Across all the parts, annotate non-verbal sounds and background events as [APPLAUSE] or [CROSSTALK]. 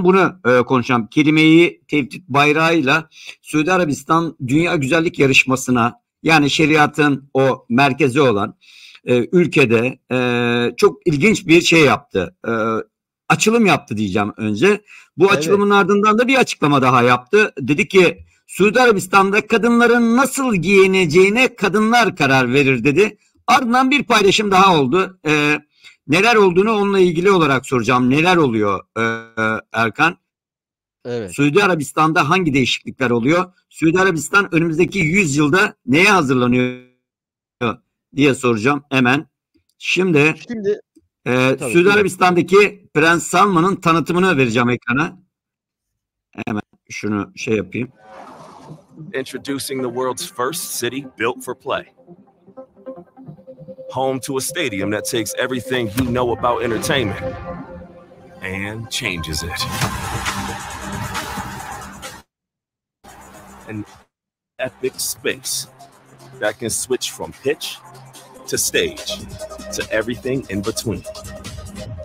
bunu e, konuşacağım. Kelimeyi tevdit bayrağıyla Suudi Arabistan Dünya Güzellik Yarışması'na yani şeriatın o merkezi olan e, ülkede e, çok ilginç bir şey yaptı. E, açılım yaptı diyeceğim önce. Bu evet. açılımın ardından da bir açıklama daha yaptı. Dedi ki Suudi Arabistan'da kadınların nasıl giyineceğine kadınlar karar verir dedi. Ardından bir paylaşım daha oldu. Eee neler olduğunu onunla ilgili olarak soracağım. Neler oluyor e, e, Erkan? Evet. Suudi Arabistan'da hangi değişiklikler oluyor? Suudi Arabistan önümüzdeki 100 yılda neye hazırlanıyor diye soracağım hemen. Şimdi, Şimdi e, tabii, Suudi Arabistan'daki Prens Salman'ın tanıtımını vereceğim ekrana. Hemen şunu şey yapayım. Introducing the world's first city built for play. home to a stadium that takes everything you know about entertainment and changes it. An epic space that can switch from pitch to stage to everything in between,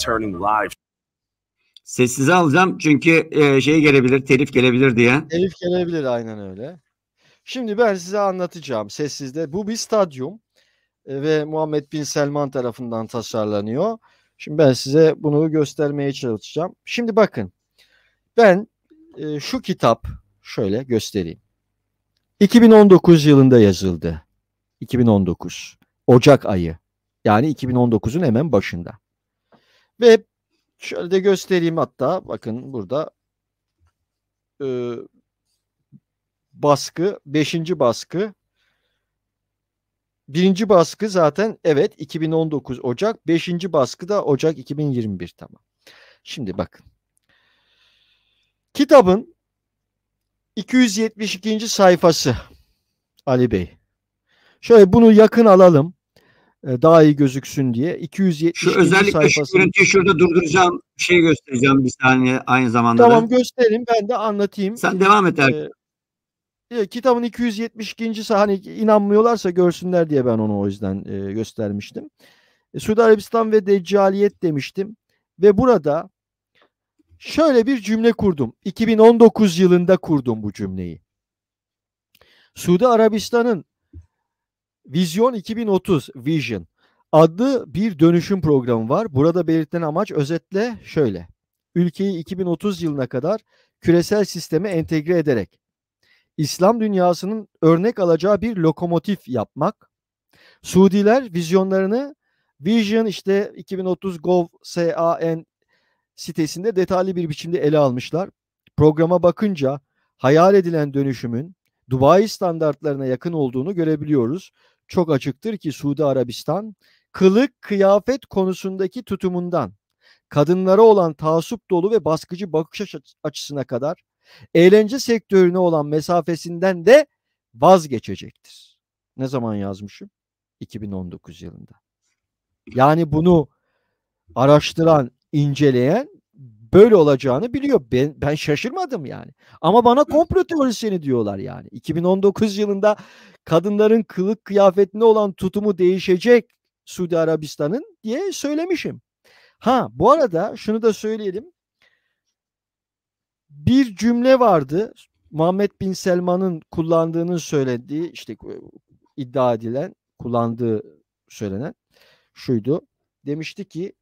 turning live Sessize alacağım çünkü şey gelebilir, telif gelebilir diye. Telif gelebilir aynen öyle. Şimdi ben size anlatacağım sessizde. Bu bir stadyum. E, ve Muhammed Bin Selman tarafından tasarlanıyor. Şimdi ben size bunu göstermeye çalışacağım. Şimdi bakın ben e, şu kitap şöyle göstereyim. 2019 yılında yazıldı. 2019 Ocak ayı yani 2019'un hemen başında. Ve şöyle de göstereyim hatta bakın burada e, baskı 5. baskı Birinci baskı zaten evet 2019 Ocak. Beşinci baskı da Ocak 2021 tamam. Şimdi bakın. Kitabın 272. sayfası Ali Bey. Şöyle bunu yakın alalım. E, daha iyi gözüksün diye. 272. Şu özellikle sayfası. şu görüntüyü şurada durduracağım. Şey göstereceğim bir saniye aynı zamanda. Tamam da. göstereyim ben de anlatayım. Sen devam et e, Erkin. Ee, ee, kitabın 272. sayfa hani inanmıyorlarsa görsünler diye ben onu o yüzden e, göstermiştim. E, Suudi Arabistan ve Deccaliyet demiştim. Ve burada şöyle bir cümle kurdum. 2019 yılında kurdum bu cümleyi. Suudi Arabistan'ın Vizyon 2030 Vision adlı bir dönüşüm programı var. Burada belirtilen amaç özetle şöyle. Ülkeyi 2030 yılına kadar küresel sisteme entegre ederek İslam dünyasının örnek alacağı bir lokomotif yapmak. Suudiler vizyonlarını Vision işte 2030 Gov SAN sitesinde detaylı bir biçimde ele almışlar. Programa bakınca hayal edilen dönüşümün Dubai standartlarına yakın olduğunu görebiliyoruz. Çok açıktır ki Suudi Arabistan kılık kıyafet konusundaki tutumundan kadınlara olan taasup dolu ve baskıcı bakış açısına kadar eğlence sektörüne olan mesafesinden de vazgeçecektir. Ne zaman yazmışım? 2019 yılında. Yani bunu araştıran, inceleyen böyle olacağını biliyor. Ben, ben şaşırmadım yani. Ama bana komplo teorisyeni diyorlar yani. 2019 yılında kadınların kılık kıyafetine olan tutumu değişecek Suudi Arabistan'ın diye söylemişim. Ha bu arada şunu da söyleyelim bir cümle vardı. Muhammed bin Selman'ın kullandığının söylediği işte e, iddia edilen kullandığı söylenen şuydu. Demişti ki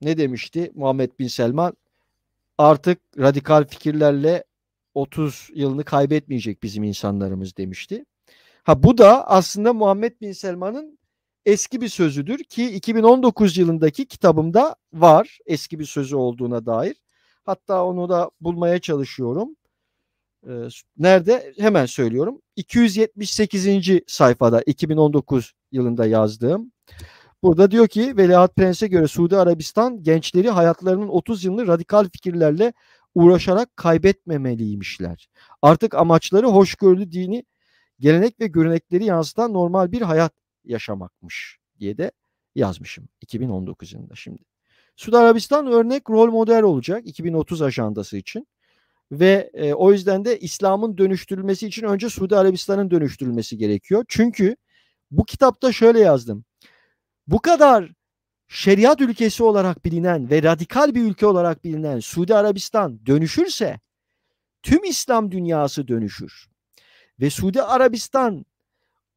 ne demişti Muhammed bin Selman? Artık radikal fikirlerle 30 yılını kaybetmeyecek bizim insanlarımız demişti. Ha bu da aslında Muhammed bin Selman'ın eski bir sözüdür ki 2019 yılındaki kitabımda var eski bir sözü olduğuna dair. Hatta onu da bulmaya çalışıyorum. Ee, nerede? Hemen söylüyorum. 278. sayfada 2019 yılında yazdığım. Burada diyor ki Veliaht Prens'e göre Suudi Arabistan gençleri hayatlarının 30 yılını radikal fikirlerle uğraşarak kaybetmemeliymişler. Artık amaçları hoşgörülü dini gelenek ve görenekleri yansıtan normal bir hayat yaşamakmış diye de yazmışım 2019 yılında şimdi. Suudi Arabistan örnek rol model olacak 2030 ajandası için. Ve e, o yüzden de İslam'ın dönüştürülmesi için önce Suudi Arabistan'ın dönüştürülmesi gerekiyor. Çünkü bu kitapta şöyle yazdım. Bu kadar şeriat ülkesi olarak bilinen ve radikal bir ülke olarak bilinen Suudi Arabistan dönüşürse tüm İslam dünyası dönüşür. Ve Suudi Arabistan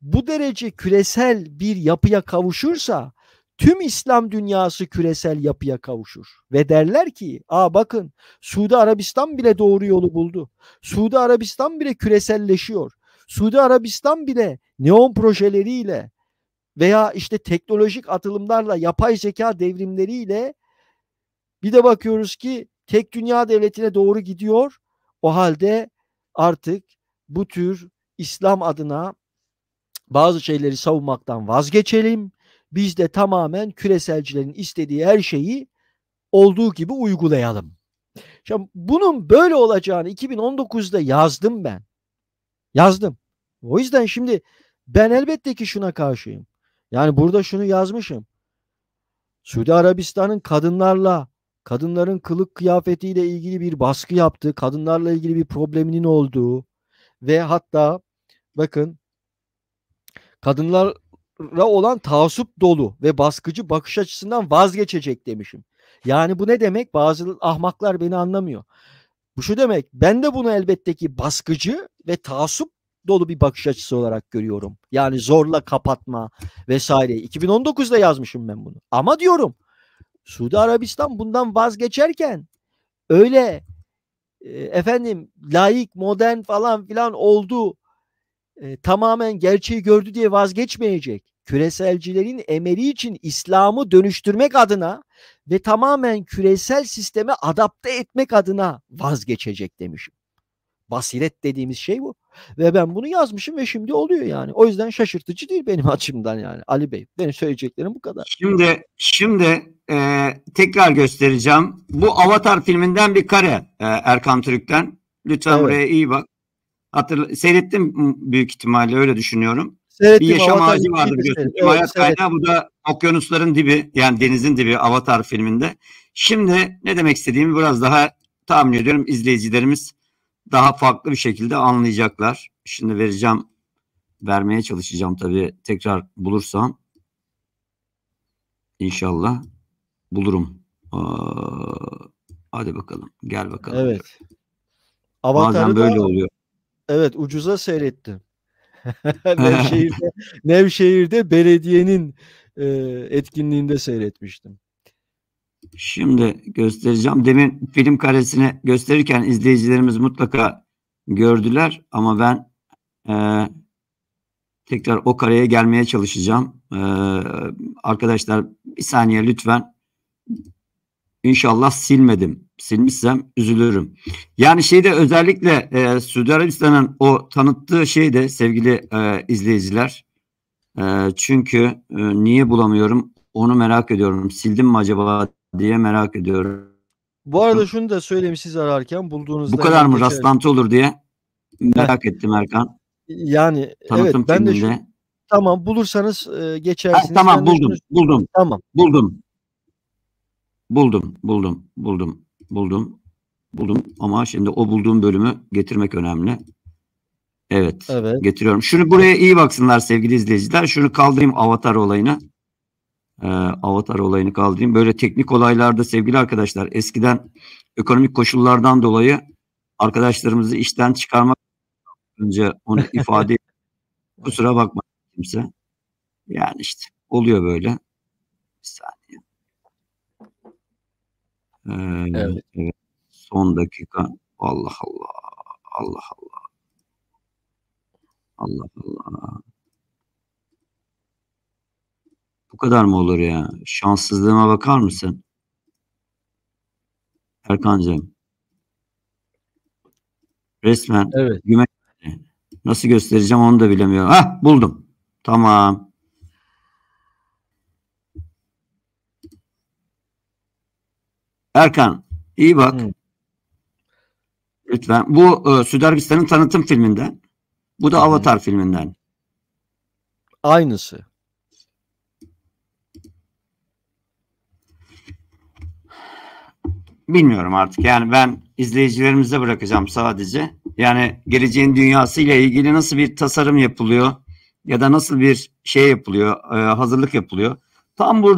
bu derece küresel bir yapıya kavuşursa tüm İslam dünyası küresel yapıya kavuşur. Ve derler ki aa bakın Suudi Arabistan bile doğru yolu buldu. Suudi Arabistan bile küreselleşiyor. Suudi Arabistan bile neon projeleriyle veya işte teknolojik atılımlarla yapay zeka devrimleriyle bir de bakıyoruz ki tek dünya devletine doğru gidiyor. O halde artık bu tür İslam adına bazı şeyleri savunmaktan vazgeçelim biz de tamamen küreselcilerin istediği her şeyi olduğu gibi uygulayalım. Şimdi bunun böyle olacağını 2019'da yazdım ben. Yazdım. O yüzden şimdi ben elbette ki şuna karşıyım. Yani burada şunu yazmışım. Suudi Arabistan'ın kadınlarla, kadınların kılık kıyafetiyle ilgili bir baskı yaptığı, kadınlarla ilgili bir probleminin olduğu ve hatta bakın kadınlar olan taassup dolu ve baskıcı bakış açısından vazgeçecek demişim. Yani bu ne demek? Bazı ahmaklar beni anlamıyor. Bu şu demek ben de bunu elbette ki baskıcı ve taassup dolu bir bakış açısı olarak görüyorum. Yani zorla kapatma vesaire. 2019'da yazmışım ben bunu. Ama diyorum Suudi Arabistan bundan vazgeçerken öyle e, efendim laik, modern falan filan oldu e, tamamen gerçeği gördü diye vazgeçmeyecek. Küreselcilerin emeli için İslam'ı dönüştürmek adına ve tamamen küresel sisteme adapte etmek adına vazgeçecek demişim. Basiret dediğimiz şey bu. Ve ben bunu yazmışım ve şimdi oluyor yani. O yüzden şaşırtıcı değil benim [LAUGHS] açımdan yani Ali Bey. Benim söyleyeceklerim bu kadar. Şimdi şimdi e, tekrar göstereceğim. Bu Avatar filminden bir kare e, Erkan Türk'ten. Lütfen evet. buraya iyi bak. Hatırla, seyrettim büyük ihtimalle öyle düşünüyorum. Seyrettim, bir yaşam Avatar ağacı vardı biliyorsun. Evet, hayat kaynağı bu da okyanusların dibi yani denizin dibi Avatar filminde. Şimdi ne demek istediğimi biraz daha tahmin ediyorum izleyicilerimiz daha farklı bir şekilde anlayacaklar. Şimdi vereceğim vermeye çalışacağım tabii tekrar bulursam. İnşallah bulurum. Aa, hadi bakalım. Gel bakalım. Evet. Avatar'ı Bazen böyle da, oluyor. Evet ucuza seyrettim. [LAUGHS] [LAUGHS] Nevşehir'de, Nevşehir'de belediyenin e, etkinliğinde seyretmiştim. Şimdi göstereceğim. Demin film karesini gösterirken izleyicilerimiz mutlaka gördüler ama ben e, tekrar o kareye gelmeye çalışacağım. E, arkadaşlar bir saniye lütfen. İnşallah silmedim silmişsem üzülürüm. Yani şeyde özellikle e, Suudi Arabistan'ın o tanıttığı şeyde sevgili e, izleyiciler. E, çünkü e, niye bulamıyorum onu merak ediyorum. Sildim mi acaba diye merak ediyorum. Bu arada şunu da söyleyeyim siz ararken bulduğunuzda. Bu kadar mı rastlantı olur diye merak ettim Erkan. Yani Tanıtım evet ben de şu, tamam bulursanız e, geçersiniz. Ha, tamam buldum buldum. Tamam. Buldum. Buldum buldum buldum. Buldum. Buldum ama şimdi o bulduğum bölümü getirmek önemli. Evet, evet. Getiriyorum. Şunu buraya iyi baksınlar sevgili izleyiciler. Şunu kaldırayım avatar olayını. Ee, avatar olayını kaldırayım. Böyle teknik olaylarda sevgili arkadaşlar eskiden ekonomik koşullardan dolayı arkadaşlarımızı işten çıkarmak önce onu [LAUGHS] ifade kusura bakma kimse. Yani işte oluyor böyle. Bir saniye. Ee, evet. Son dakika. Allah Allah. Allah Allah. Allah Allah. Bu kadar mı olur ya? Şanssızlığıma bakar mısın? Erkancığım. Resmen. Evet. Nasıl göstereceğim onu da bilemiyorum. ha buldum. Tamam. Erkan iyi bak. Hı. Lütfen. Bu e, Süderbistan'ın tanıtım filminden. Bu da Hı. Avatar filminden. Aynısı. Bilmiyorum artık. Yani ben izleyicilerimize bırakacağım sadece. Yani geleceğin dünyası ile ilgili nasıl bir tasarım yapılıyor ya da nasıl bir şey yapılıyor, e, hazırlık yapılıyor. Tam burada